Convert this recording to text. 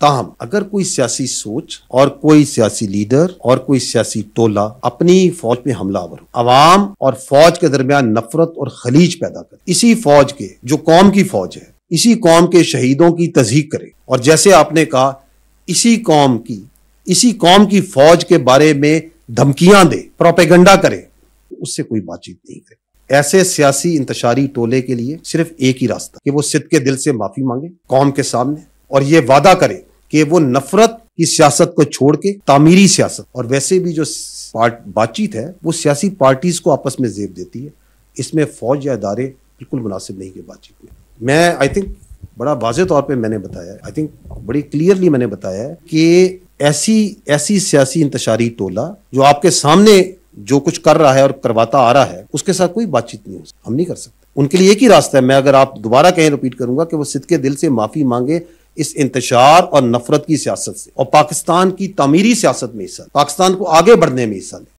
ताहम अगर कोई सियासी सोच और कोई सियासी लीडर और कोई सियासी टोला अपनी फौज में हमला आवर अवाम और फौज के दरमियान नफरत और खलीज पैदा करे इसी फौज के जो कौम की फौज है इसी कौम के शहीदों की तजहीक करे और जैसे आपने कहा इसी कौम की इसी कौम की फौज के बारे में धमकियां दे प्रोपेगंडा करे उससे कोई बातचीत नहीं करे ऐसे सियासी इंतशारी टोले के लिए सिर्फ एक ही रास्ता कि वो सिद्ध के दिल से माफी मांगे कौम के सामने और ये वादा करे कि वो नफरत की सियासत को छोड़ के तामीरी सियासत और वैसे भी जो बातचीत है वो सियासी पार्टीज को आपस में जेब देती है इसमें फौज या इदारे बिल्कुल मुनासिब नहीं है बातचीत में मैं आई थिंक बड़ा वाजे तौर पर मैंने बताया आई थिंक बड़ी क्लियरली मैंने बताया कि ऐसी ऐसी सियासी इंतशारी टोला जो आपके सामने जो कुछ कर रहा है और करवाता आ रहा है उसके साथ कोई बातचीत नहीं हो सकती हम नहीं कर सकते उनके लिए एक ही रास्ता है मैं अगर आप दोबारा कहीं रिपीट करूंगा कि वो सिद के दिल से माफी मांगे इस इंतजार और नफरत की सियासत से और पाकिस्तान की तमीरी सियासत में हिस्सा पाकिस्तान को आगे बढ़ने में हिस्सा